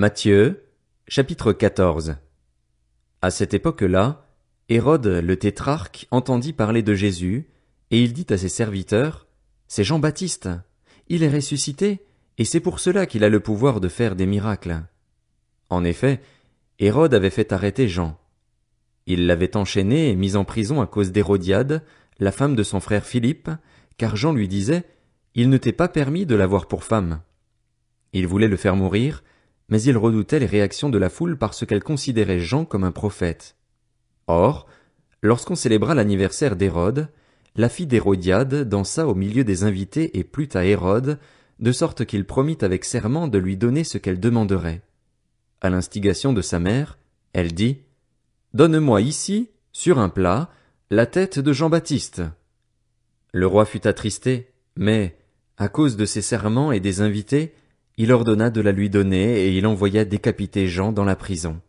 Matthieu, chapitre 14. À cette époque-là, Hérode le tétrarque entendit parler de Jésus, et il dit à ses serviteurs, C'est Jean-Baptiste. Il est ressuscité, et c'est pour cela qu'il a le pouvoir de faire des miracles. En effet, Hérode avait fait arrêter Jean. Il l'avait enchaîné et mis en prison à cause d'Hérodiade, la femme de son frère Philippe, car Jean lui disait, Il ne t'est pas permis de l'avoir pour femme. Il voulait le faire mourir, mais il redoutait les réactions de la foule parce qu'elle considérait Jean comme un prophète. Or, lorsqu'on célébra l'anniversaire d'Hérode, la fille d'Hérodiade dansa au milieu des invités et plut à Hérode, de sorte qu'il promit avec serment de lui donner ce qu'elle demanderait. À l'instigation de sa mère, elle dit Donne-moi ici, sur un plat, la tête de Jean-Baptiste. Le roi fut attristé, mais, à cause de ses serments et des invités, il ordonna de la lui donner, et il envoya décapiter Jean dans la prison.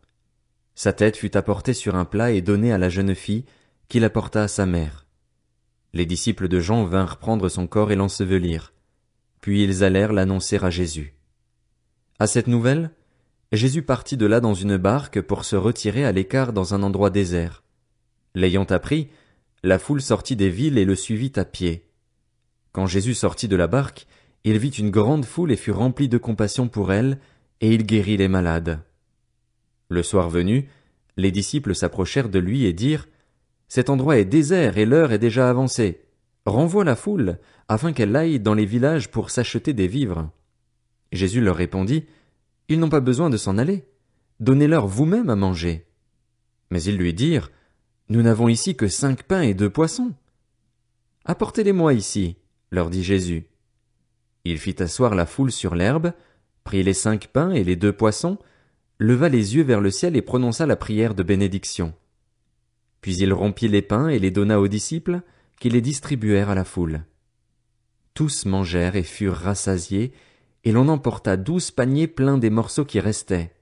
Sa tête fut apportée sur un plat et donnée à la jeune fille, qui porta à sa mère. Les disciples de Jean vinrent prendre son corps et l'ensevelir. Puis ils allèrent l'annoncer à Jésus. À cette nouvelle, Jésus partit de là dans une barque pour se retirer à l'écart dans un endroit désert. L'ayant appris, la foule sortit des villes et le suivit à pied. Quand Jésus sortit de la barque, il vit une grande foule et fut rempli de compassion pour elle, et il guérit les malades. Le soir venu, les disciples s'approchèrent de lui et dirent Cet endroit est désert et l'heure est déjà avancée. Renvoie la foule, afin qu'elle aille dans les villages pour s'acheter des vivres. Jésus leur répondit Ils n'ont pas besoin de s'en aller. Donnez-leur vous-même à manger. Mais ils lui dirent Nous n'avons ici que cinq pains et deux poissons. Apportez-les-moi ici, leur dit Jésus. Il fit asseoir la foule sur l'herbe, prit les cinq pains et les deux poissons, leva les yeux vers le ciel et prononça la prière de bénédiction. Puis il rompit les pains et les donna aux disciples, qui les distribuèrent à la foule. Tous mangèrent et furent rassasiés, et l'on emporta douze paniers pleins des morceaux qui restaient.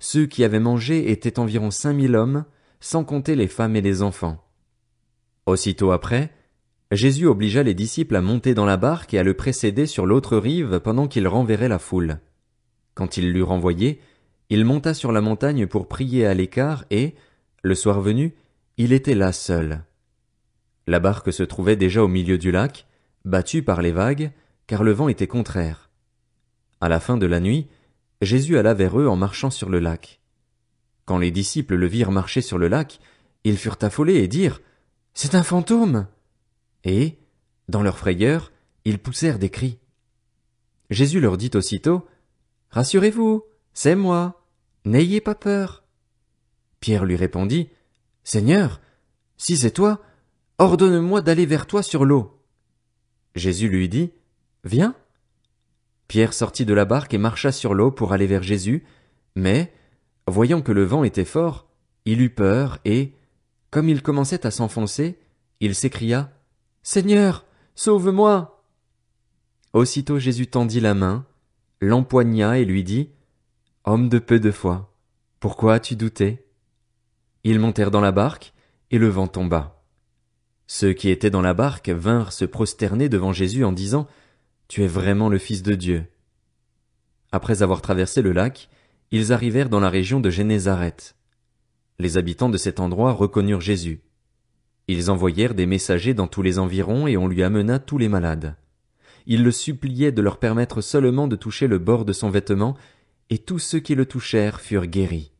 Ceux qui avaient mangé étaient environ cinq mille hommes, sans compter les femmes et les enfants. Aussitôt après, Jésus obligea les disciples à monter dans la barque et à le précéder sur l'autre rive pendant qu'il renverrait la foule. Quand il l'eut renvoyé, il monta sur la montagne pour prier à l'écart et, le soir venu, il était là seul. La barque se trouvait déjà au milieu du lac, battue par les vagues, car le vent était contraire. À la fin de la nuit, Jésus alla vers eux en marchant sur le lac. Quand les disciples le virent marcher sur le lac, ils furent affolés et dirent C'est un fantôme! et, dans leur frayeur, ils poussèrent des cris. Jésus leur dit aussitôt, Rassurez-vous, c'est moi, n'ayez pas peur. Pierre lui répondit, Seigneur, si c'est toi, ordonne-moi d'aller vers toi sur l'eau. Jésus lui dit, Viens. Pierre sortit de la barque et marcha sur l'eau pour aller vers Jésus, mais, voyant que le vent était fort, il eut peur et, comme il commençait à s'enfoncer, il s'écria, Seigneur, sauve-moi. Aussitôt Jésus tendit la main, l'empoigna et lui dit Homme de peu de foi, pourquoi as-tu douté Ils montèrent dans la barque, et le vent tomba. Ceux qui étaient dans la barque vinrent se prosterner devant Jésus en disant Tu es vraiment le Fils de Dieu. Après avoir traversé le lac, ils arrivèrent dans la région de Génézareth. Les habitants de cet endroit reconnurent Jésus. Ils envoyèrent des messagers dans tous les environs et on lui amena tous les malades. Ils le suppliaient de leur permettre seulement de toucher le bord de son vêtement, et tous ceux qui le touchèrent furent guéris.